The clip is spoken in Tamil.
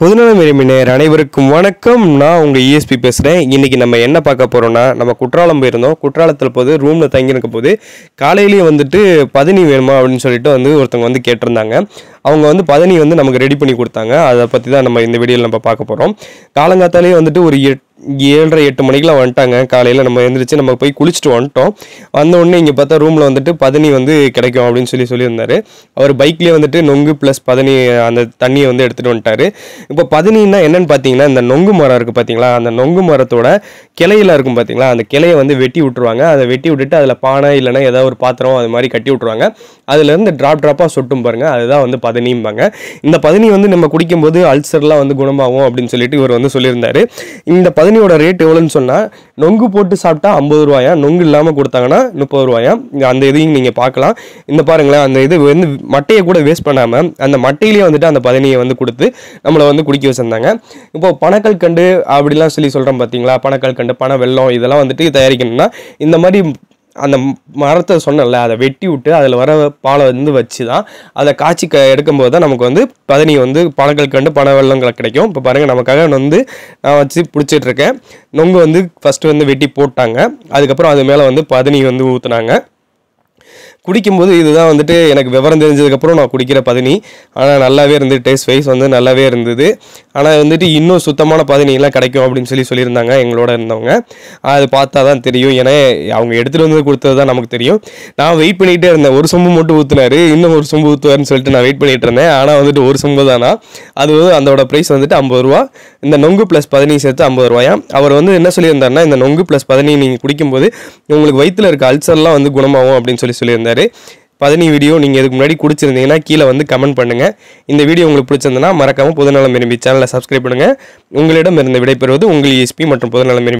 பொதுநலம் விரும்பினர் அனைவருக்கும் வணக்கம் நான் உங்கள் இஎஸ்பி e பேசுகிறேன் இன்றைக்கி நம்ம என்ன பார்க்க போகிறோன்னா நம்ம குற்றாலம் போயிருந்தோம் குற்றாலத்தில் போது ரூமில் தங்கியிருக்க போது காலையிலேயே வந்துட்டு பதனி வேணுமா அப்படின்னு சொல்லிட்டு வந்து ஒருத்தவங்க வந்து கேட்டிருந்தாங்க அவங்க வந்து பதனி வந்து நமக்கு ரெடி பண்ணி கொடுத்தாங்க அதை பற்றி தான் நம்ம இந்த வீடியோவில் நம்ம பார்க்க போகிறோம் காலங்காத்தாலேயே வந்துட்டு ஒரு எட் ஏழரை எட்டு மணிக்கெலாம் வந்துட்டாங்க காலையில் நம்ம எழுந்திரிச்சு நம்ம போய் குளிச்சுட்டு வந்துட்டோம் வந்தோடனே இங்கே பார்த்தா ரூமில் வந்துட்டு பதனி வந்து கிடைக்கும் அப்படின்னு சொல்லி சொல்லியிருந்தார் அவர் பைக்லேயே வந்துட்டு நொங்கு ப்ளஸ் பதனி அந்த தண்ணியை வந்து எடுத்துகிட்டு வந்துட்டார் இப்போ பதனின்னா என்னென்னு பார்த்தீங்கன்னா இந்த நொங்கு மரம் இருக்குது பார்த்தீங்களா அந்த நொங்கு மரத்தோட கிளையில் இருக்கும் பார்த்தீங்களா அந்த கிளையை வந்து வெட்டி விட்டுருவாங்க அதை வெட்டி விட்டுட்டு அதில் பானை இல்லைனா ஏதாவது ஒரு பாத்திரம் அது மாதிரி கட்டி விட்ருவாங்க அதுலேருந்து ட்ராப் ட்ராப்பாக சொட்டும் பாருங்கள் அதுதான் வந்து பதனிம்பாங்க இந்த பதனி வந்து நம்ம குடிக்கும்போது அல்சர்லாம் வந்து குணமாகும் அப்படின்னு சொல்லிட்டு இவர் வந்து சொல்லியிருந்தார் இந்த பதனி தண்ணியோட ரேட் எவ்வளோன்னு சொன்னால் நொங்கு போட்டு சாப்பிட்டா ஐம்பது ரூபாயா நொங்கு இல்லாமல் கொடுத்தாங்கன்னா முப்பது ரூபாயா இங்கே அந்த இதையும் நீங்கள் பார்க்கலாம் இந்த பாருங்களேன் அந்த இது வந்து மட்டையை கூட வேஸ்ட் பண்ணாமல் அந்த மட்டையிலேயே வந்துட்டு அந்த பதனியை வந்து கொடுத்து நம்மளை வந்து குடிக்க வச்சுருந்தாங்க இப்போ பணக்கல் கண்டு அப்படிலாம் சொல்லி சொல்கிறோம் பார்த்தீங்களா பணக்கல் கண்டு பனை வெள்ளம் இதெல்லாம் வந்துட்டு தயாரிக்கணும்னா இந்த மாதிரி அந்த மரத்தை சொன்னல அதை வெட்டி விட்டு அதில் வர பாலை வந்து வச்சு தான் அதை காய்ச்சி க எடுக்கும்போது தான் நமக்கு வந்து பதனி வந்து பழங்கள் கண்டு பண வெள்ளங்கள் கிடைக்கும் இப்போ பாருங்கள் நமக்காக வந்து நான் வச்சு பிடிச்சிட்ருக்கேன் நொங்கு வந்து ஃபஸ்ட்டு வந்து வெட்டி போட்டாங்க அதுக்கப்புறம் அது மேலே வந்து பதனி வந்து ஊற்றுனாங்க குடிக்கும்போது இதுதான் வந்துட்டு எனக்கு விவரம் தெரிஞ்சதுக்கப்புறம் நான் குடிக்கிற பதனி ஆனால் நல்லாவே இருந்தது டேஸ்ட் வைஸ் வந்து நல்லாவே இருந்தது ஆனால் வந்துட்டு இன்னும் சுத்தமான பதனிலாம் கிடைக்கும் அப்படின்னு சொல்லி சொல்லியிருந்தாங்க எங்களோட இருந்தவங்க அது பார்த்தா தான் தெரியும் ஏன்னா அவங்க எடுத்துகிட்டு வந்து கொடுத்தது தான் நமக்கு தெரியும் நான் வெயிட் பண்ணிகிட்டே இருந்தேன் ஒரு சொம்பு மட்டும் ஊற்றுனார் இன்னும் ஒரு சொம்பு ஊற்றுவார்னு சொல்லிட்டு நான் வெயிட் பண்ணிகிட்டு இருந்தேன் ஆனால் வந்துட்டு ஒரு சொம்பு தானா அது வந்து அதோட ப்ரைஸ் வந்துட்டு ஐம்பது ரூபா இந்த நொங்கு ப்ளஸ் பதினீ சேர்த்து ஐம்பது ரூபாயா அவர் வந்து என்ன சொல்லியிருந்தாருன்னா இந்த நொங்கு ப்ளஸ் பதினீ நீங்கள் குடிக்கும்போது உங்களுக்கு வயிற்றில் இருக்க அல்சர்லாம் வந்து குணமாகும் அப்படின்னு சொல்லி சொல்லியிருந்தாரு பதினி வீடியோ நீங்கள் இதுக்கு முன்னாடி குடிச்சிருந்தீங்கன்னா கீழே வந்து கமெண்ட் பண்ணுங்கள் இந்த வீடியோ உங்களுக்கு பிடிச்சிருந்தனா மறக்காமல் பொதுநலம் விரும்பி சேனலை சப்ஸ்கிரைப் பண்ணுங்கள் உங்களிடம் இருந்து விடைபெறுவது உங்கள் எஸ்பி e மற்றும் பொதுநலம் விரும்பி